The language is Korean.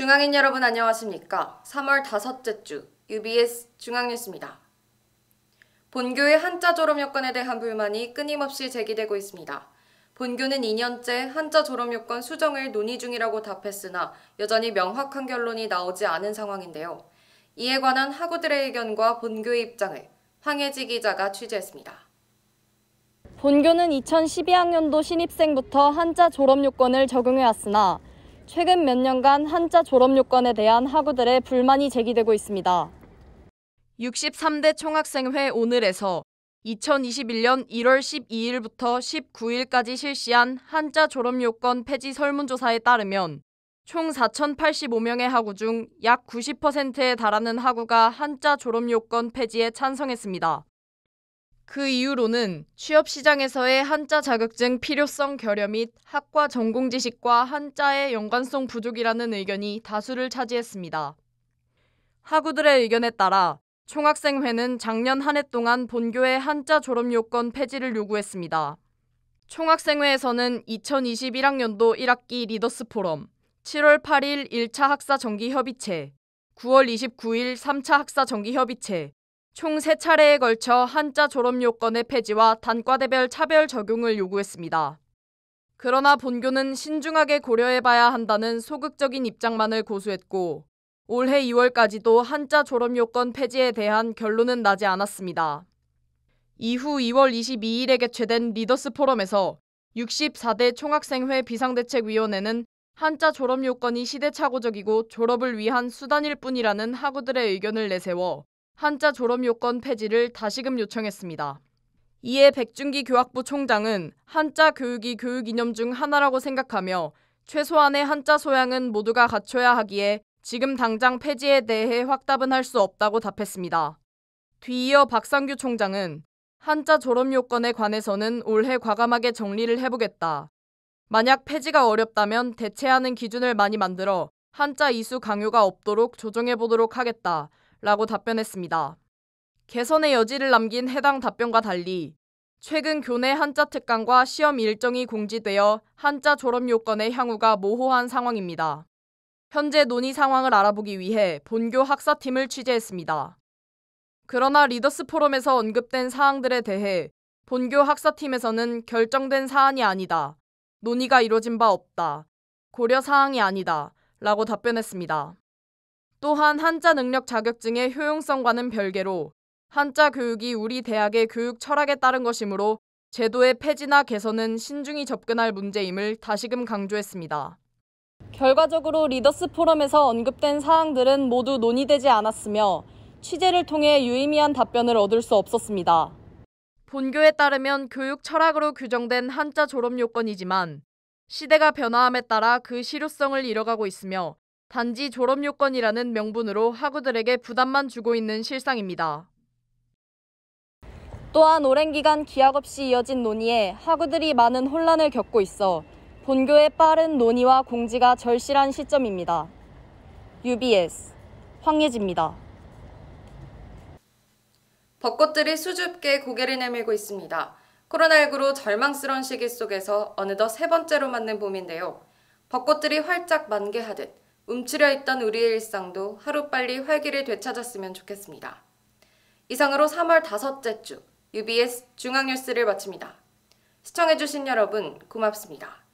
중앙인 여러분 안녕하십니까? 3월 다섯째 주 UBS 중앙뉴스입니다. 본교의 한자 졸업 요건에 대한 불만이 끊임없이 제기되고 있습니다. 본교는 2년째 한자 졸업 요건 수정을 논의 중이라고 답했으나 여전히 명확한 결론이 나오지 않은 상황인데요. 이에 관한 학우들의 의견과 본교의 입장을 황혜지 기자가 취재했습니다. 본교는 2012학년도 신입생부터 한자 졸업 요건을 적용해 왔으나 최근 몇 년간 한자 졸업 요건에 대한 학우들의 불만이 제기되고 있습니다. 63대 총학생회 오늘에서 2021년 1월 12일부터 19일까지 실시한 한자 졸업 요건 폐지 설문조사에 따르면 총 4,085명의 학우 중 약 90%에 달하는 학우가 한자 졸업 요건 폐지에 찬성했습니다. 그 이후로는 취업 시장에서의 한자 자격증 필요성 결여 및 학과 전공 지식과 한자의 연관성 부족이라는 의견이 다수를 차지했습니다. 학우들의 의견에 따라 총학생회는 작년 한 해 동안 본교의 한자 졸업 요건 폐지를 요구했습니다. 총학생회에서는 2021학년도 1학기 리더스 포럼, 7월 8일 1차 학사 정기 협의체, 9월 29일 3차 학사 정기 협의체, 총 3차례에 걸쳐 한자 졸업 요건의 폐지와 단과대별 차별 적용을 요구했습니다. 그러나 본교는 신중하게 고려해봐야 한다는 소극적인 입장만을 고수했고 올해 2월까지도 한자 졸업 요건 폐지에 대한 결론은 나지 않았습니다. 이후 2월 22일에 개최된 리더스 포럼에서 64대 총학생회 비상대책위원회는 한자 졸업 요건이 시대착오적이고 졸업을 위한 수단일 뿐이라는 학우들의 의견을 내세워 한자 졸업 요건 폐지를 다시금 요청했습니다. 이에 백준기 교학부 총장은 한자 교육이 교육 이념 중 하나라고 생각하며 최소한의 한자 소양은 모두가 갖춰야 하기에 지금 당장 폐지에 대해 확답은 할 수 없다고 답했습니다. 뒤이어 박상규 총장은 한자 졸업 요건에 관해서는 올해 과감하게 정리를 해보겠다. 만약 폐지가 어렵다면 대체하는 기준을 많이 만들어 한자 이수 강요가 없도록 조정해보도록 하겠다. 라고 답변했습니다. 개선의 여지를 남긴 해당 답변과 달리 최근 교내 한자 특강과 시험 일정이 공지되어 한자 졸업 요건의 향후가 모호한 상황입니다. 현재 논의 상황을 알아보기 위해 본교 학사팀을 취재했습니다. 그러나 리더스 포럼에서 언급된 사항들에 대해 본교 학사팀에서는 결정된 사안이 아니다. 논의가 이루어진 바 없다. 고려 사항이 아니다. 라고 답변했습니다. 또한 한자 능력 자격증의 효용성과는 별개로 한자 교육이 우리 대학의 교육 철학에 따른 것이므로 제도의 폐지나 개선은 신중히 접근할 문제임을 다시금 강조했습니다. 결과적으로 리더스 포럼에서 언급된 사항들은 모두 논의되지 않았으며 취재를 통해 유의미한 답변을 얻을 수 없었습니다. 본교에 따르면 교육 철학으로 규정된 한자 졸업 요건이지만 시대가 변화함에 따라 그 실효성을 잃어가고 있으며 단지 졸업 요건이라는 명분으로 학우들에게 부담만 주고 있는 실상입니다. 또한 오랜 기간 기약 없이 이어진 논의에 학우들이 많은 혼란을 겪고 있어 본교의 빠른 논의와 공지가 절실한 시점입니다. UBS 황예지입니다. 벚꽃들이 수줍게 고개를 내밀고 있습니다. 코로나19로 절망스러운 시기 속에서 어느덧 세 번째로 맞는 봄인데요. 벚꽃들이 활짝 만개하듯 움츠려 있던 우리의 일상도 하루빨리 활기를 되찾았으면 좋겠습니다. 이상으로 3월 다섯째 주 UBS 중앙뉴스를 마칩니다. 시청해주신 여러분 고맙습니다.